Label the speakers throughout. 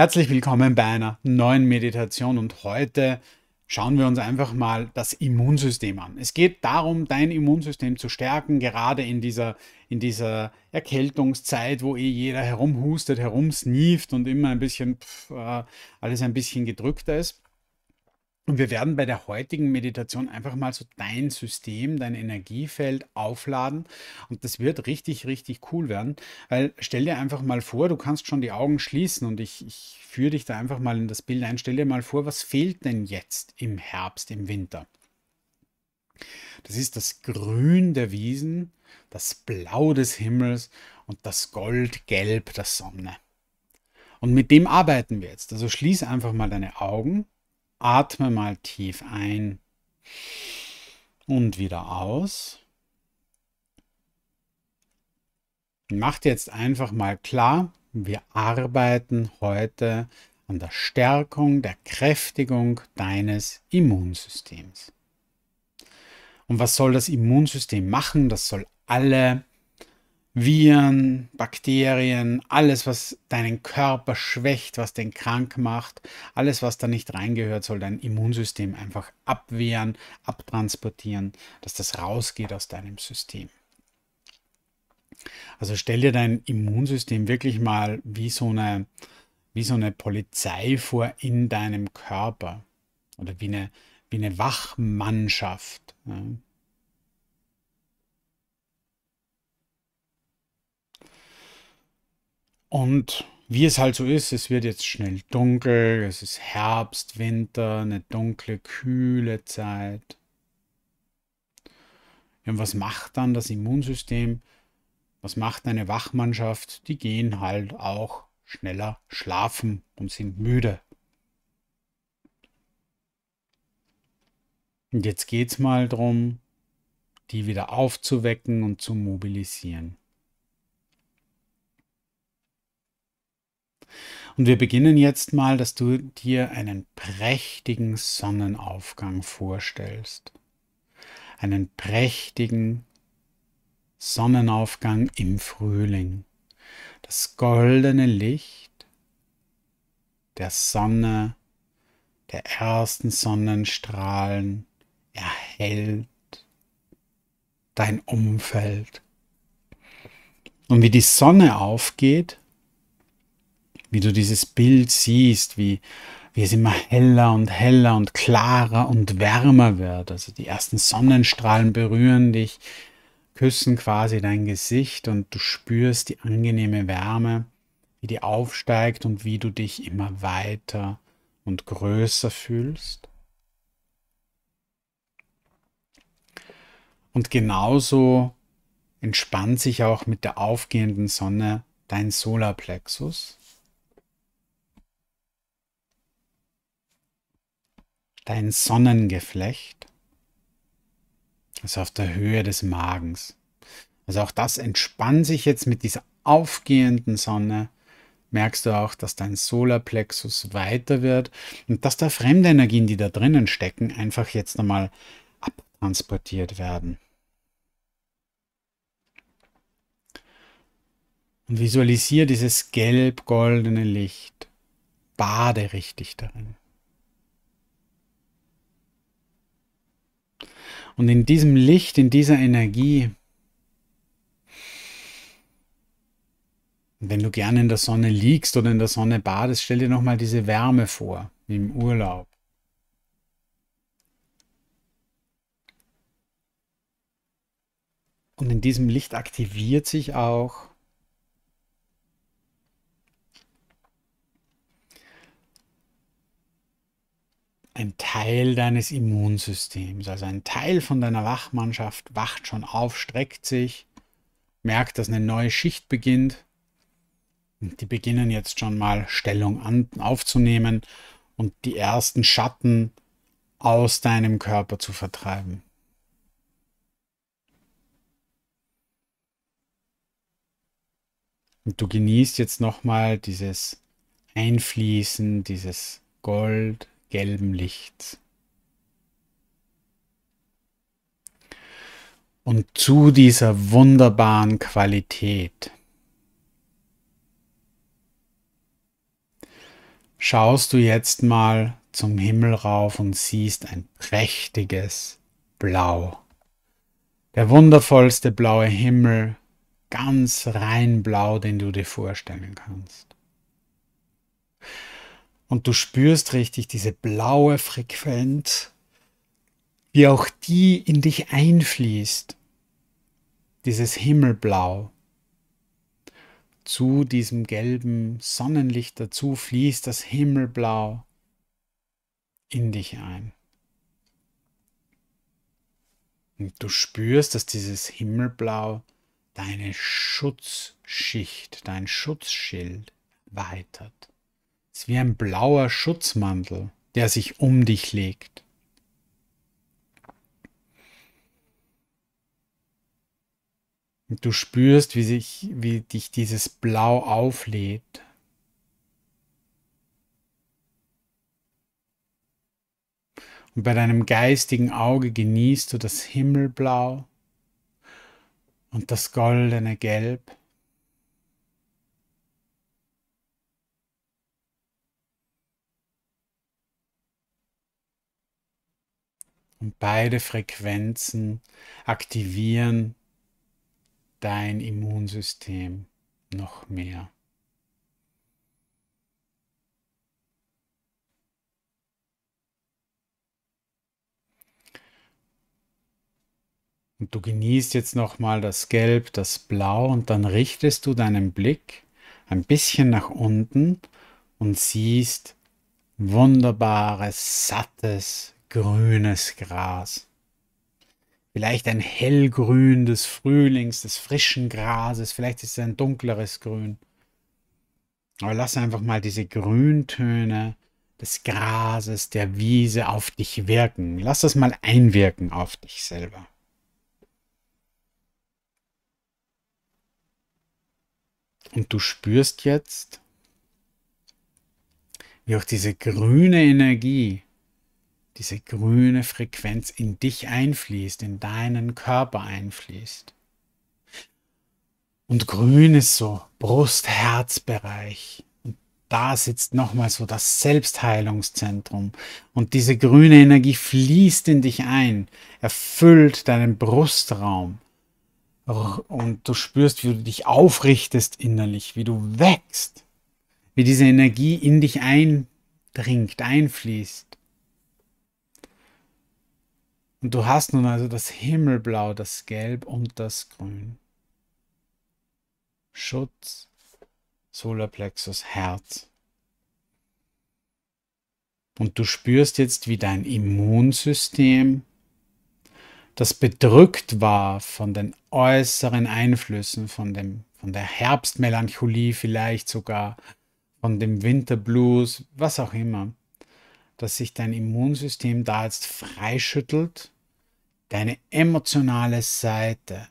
Speaker 1: Herzlich willkommen bei einer neuen Meditation und heute schauen wir uns einfach mal das Immunsystem an. Es geht darum, dein Immunsystem zu stärken, gerade in dieser, in dieser Erkältungszeit, wo eh jeder herumhustet, herumsnieft und immer ein bisschen pff, äh, alles ein bisschen gedrückter ist. Und wir werden bei der heutigen Meditation einfach mal so dein System, dein Energiefeld aufladen. Und das wird richtig, richtig cool werden. Weil stell dir einfach mal vor, du kannst schon die Augen schließen und ich, ich führe dich da einfach mal in das Bild ein. Stell dir mal vor, was fehlt denn jetzt im Herbst, im Winter? Das ist das Grün der Wiesen, das Blau des Himmels und das Goldgelb der Sonne. Und mit dem arbeiten wir jetzt. Also schließ einfach mal deine Augen Atme mal tief ein und wieder aus. Macht jetzt einfach mal klar, wir arbeiten heute an der Stärkung, der Kräftigung deines Immunsystems. Und was soll das Immunsystem machen? Das soll alle Viren, Bakterien, alles, was deinen Körper schwächt, was den krank macht, alles, was da nicht reingehört, soll dein Immunsystem einfach abwehren, abtransportieren, dass das rausgeht aus deinem System. Also stell dir dein Immunsystem wirklich mal wie so eine, wie so eine Polizei vor in deinem Körper oder wie eine, wie eine Wachmannschaft. Ja. Und wie es halt so ist, es wird jetzt schnell dunkel, es ist Herbst, Winter, eine dunkle, kühle Zeit. Und was macht dann das Immunsystem? Was macht eine Wachmannschaft? Die gehen halt auch schneller schlafen und sind müde. Und jetzt geht es mal darum, die wieder aufzuwecken und zu mobilisieren. Und wir beginnen jetzt mal, dass du dir einen prächtigen Sonnenaufgang vorstellst. Einen prächtigen Sonnenaufgang im Frühling. Das goldene Licht der Sonne, der ersten Sonnenstrahlen erhellt dein Umfeld. Und wie die Sonne aufgeht, wie du dieses Bild siehst, wie, wie es immer heller und heller und klarer und wärmer wird. Also die ersten Sonnenstrahlen berühren dich, küssen quasi dein Gesicht und du spürst die angenehme Wärme, wie die aufsteigt und wie du dich immer weiter und größer fühlst. Und genauso entspannt sich auch mit der aufgehenden Sonne dein Solarplexus. dein Sonnengeflecht also auf der Höhe des Magens. Also auch das entspannt sich jetzt mit dieser aufgehenden Sonne. Merkst du auch, dass dein Solarplexus weiter wird und dass da fremde Energien, die da drinnen stecken, einfach jetzt einmal abtransportiert werden. Und visualisiere dieses gelb-goldene Licht. Bade richtig darin. Und in diesem Licht, in dieser Energie, wenn du gerne in der Sonne liegst oder in der Sonne badest, stell dir nochmal diese Wärme vor, wie im Urlaub. Und in diesem Licht aktiviert sich auch ein Teil deines Immunsystems, also ein Teil von deiner Wachmannschaft wacht schon auf, streckt sich, merkt, dass eine neue Schicht beginnt. Und die beginnen jetzt schon mal Stellung an, aufzunehmen und die ersten Schatten aus deinem Körper zu vertreiben. Und du genießt jetzt nochmal dieses Einfließen, dieses Gold, gelben Licht. Und zu dieser wunderbaren Qualität schaust du jetzt mal zum Himmel rauf und siehst ein prächtiges Blau. Der wundervollste blaue Himmel, ganz rein blau, den du dir vorstellen kannst. Und du spürst richtig diese blaue Frequenz, wie auch die in dich einfließt. Dieses Himmelblau zu diesem gelben Sonnenlicht dazu fließt das Himmelblau in dich ein. Und du spürst, dass dieses Himmelblau deine Schutzschicht, dein Schutzschild weitert ist wie ein blauer Schutzmantel, der sich um dich legt. Und du spürst, wie, sich, wie dich dieses Blau auflädt. Und bei deinem geistigen Auge genießt du das Himmelblau und das goldene Gelb. Und beide Frequenzen aktivieren dein Immunsystem noch mehr. Und du genießt jetzt nochmal das Gelb, das Blau und dann richtest du deinen Blick ein bisschen nach unten und siehst wunderbares, sattes grünes Gras. Vielleicht ein hellgrün des Frühlings, des frischen Grases, vielleicht ist es ein dunkleres Grün. Aber lass einfach mal diese Grüntöne des Grases, der Wiese auf dich wirken. Lass das mal einwirken auf dich selber. Und du spürst jetzt, wie auch diese grüne Energie diese grüne Frequenz in dich einfließt, in deinen Körper einfließt. Und grün ist so Brust-Herz-Bereich. Und da sitzt nochmal so das Selbstheilungszentrum. Und diese grüne Energie fließt in dich ein, erfüllt deinen Brustraum. Und du spürst, wie du dich aufrichtest innerlich, wie du wächst, wie diese Energie in dich eindringt, einfließt. Und du hast nun also das Himmelblau, das Gelb und das Grün. Schutz, Solarplexus, Herz. Und du spürst jetzt, wie dein Immunsystem, das bedrückt war von den äußeren Einflüssen, von, dem, von der Herbstmelancholie vielleicht sogar, von dem Winterblues, was auch immer, dass sich dein Immunsystem da jetzt freischüttelt deine emotionale Seite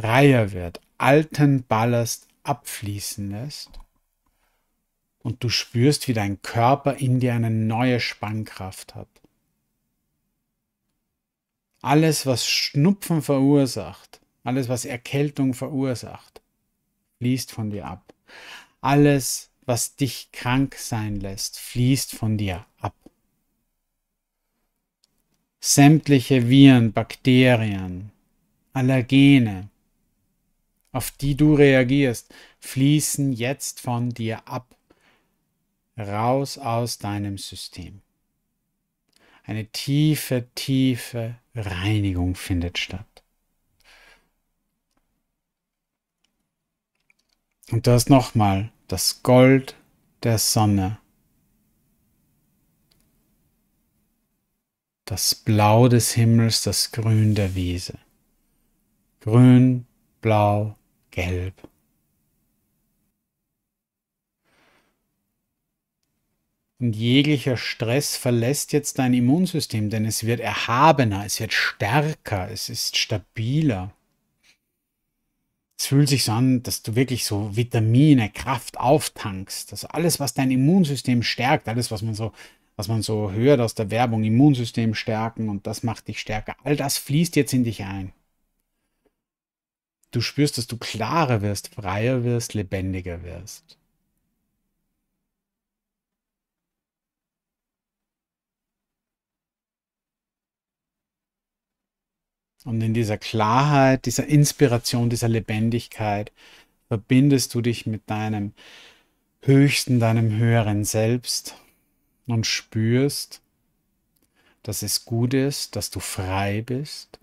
Speaker 1: freier wird, alten Ballast abfließen lässt und du spürst, wie dein Körper in dir eine neue Spannkraft hat. Alles, was Schnupfen verursacht, alles, was Erkältung verursacht, fließt von dir ab. Alles, was dich krank sein lässt, fließt von dir ab sämtliche Viren, Bakterien, Allergene, auf die du reagierst, fließen jetzt von dir ab, raus aus deinem System. Eine tiefe, tiefe Reinigung findet statt. Und du hast nochmal das Gold der Sonne das Blau des Himmels, das Grün der Wiese. Grün, Blau, Gelb. Und jeglicher Stress verlässt jetzt dein Immunsystem, denn es wird erhabener, es wird stärker, es ist stabiler. Es fühlt sich so an, dass du wirklich so Vitamine, Kraft auftankst. Also alles, was dein Immunsystem stärkt, alles, was man so was man so hört aus der Werbung, Immunsystem stärken und das macht dich stärker. All das fließt jetzt in dich ein. Du spürst, dass du klarer wirst, freier wirst, lebendiger wirst. Und in dieser Klarheit, dieser Inspiration, dieser Lebendigkeit verbindest du dich mit deinem höchsten, deinem höheren Selbst und spürst, dass es gut ist, dass du frei bist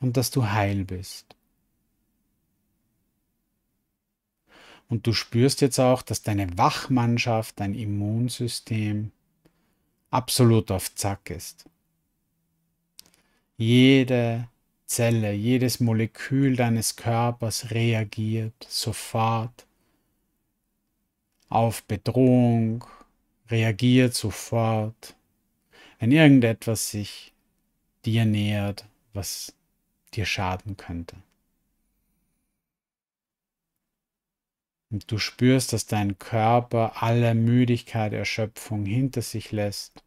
Speaker 1: und dass du heil bist. Und du spürst jetzt auch, dass deine Wachmannschaft, dein Immunsystem absolut auf Zack ist. Jede Zelle, jedes Molekül deines Körpers reagiert sofort auf Bedrohung, reagiert sofort, wenn irgendetwas sich dir nähert, was dir schaden könnte. Und du spürst, dass dein Körper alle Müdigkeit, Erschöpfung hinter sich lässt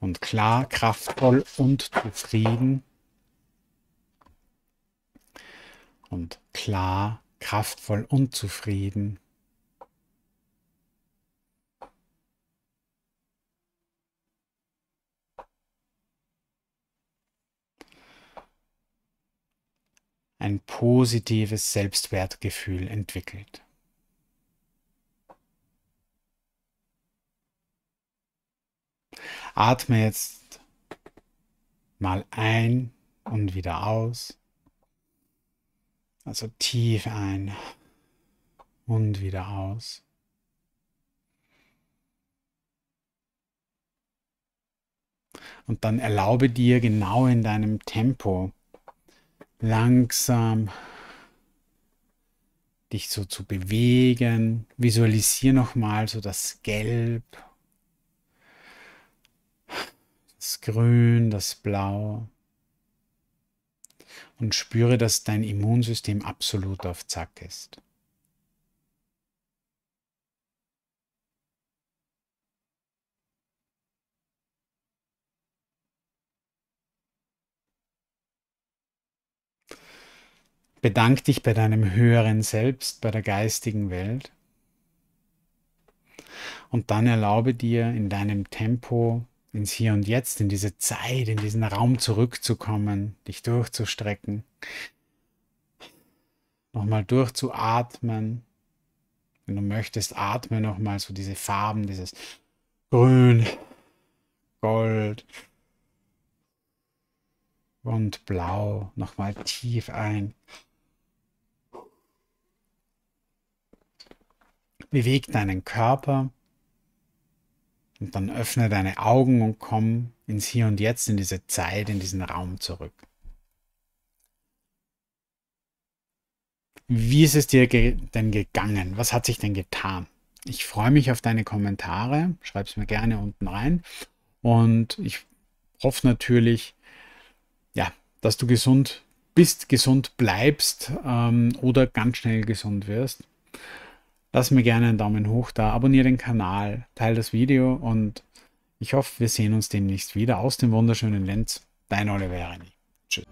Speaker 1: und klar, kraftvoll und zufrieden und klar kraftvoll und zufrieden. ein positives Selbstwertgefühl entwickelt. Atme jetzt mal ein und wieder aus. Also tief ein und wieder aus. Und dann erlaube dir genau in deinem Tempo langsam dich so zu bewegen. Visualisier nochmal so das Gelb, das Grün, das Blau und spüre, dass dein Immunsystem absolut auf Zack ist. Bedank dich bei deinem höheren Selbst, bei der geistigen Welt. Und dann erlaube dir in deinem Tempo ins Hier und Jetzt, in diese Zeit, in diesen Raum zurückzukommen, dich durchzustrecken, nochmal durchzuatmen. Wenn du möchtest, atme nochmal so diese Farben, dieses Grün, Gold und Blau nochmal tief ein. Beweg deinen Körper und dann öffne deine Augen und komm ins Hier und Jetzt, in diese Zeit, in diesen Raum zurück. Wie ist es dir ge denn gegangen? Was hat sich denn getan? Ich freue mich auf deine Kommentare. Schreib es mir gerne unten rein. Und ich hoffe natürlich, ja, dass du gesund bist, gesund bleibst ähm, oder ganz schnell gesund wirst. Lass mir gerne einen Daumen hoch da, abonniere den Kanal, teile das Video und ich hoffe, wir sehen uns demnächst wieder aus dem wunderschönen Lenz. Dein Oliver Tschüss.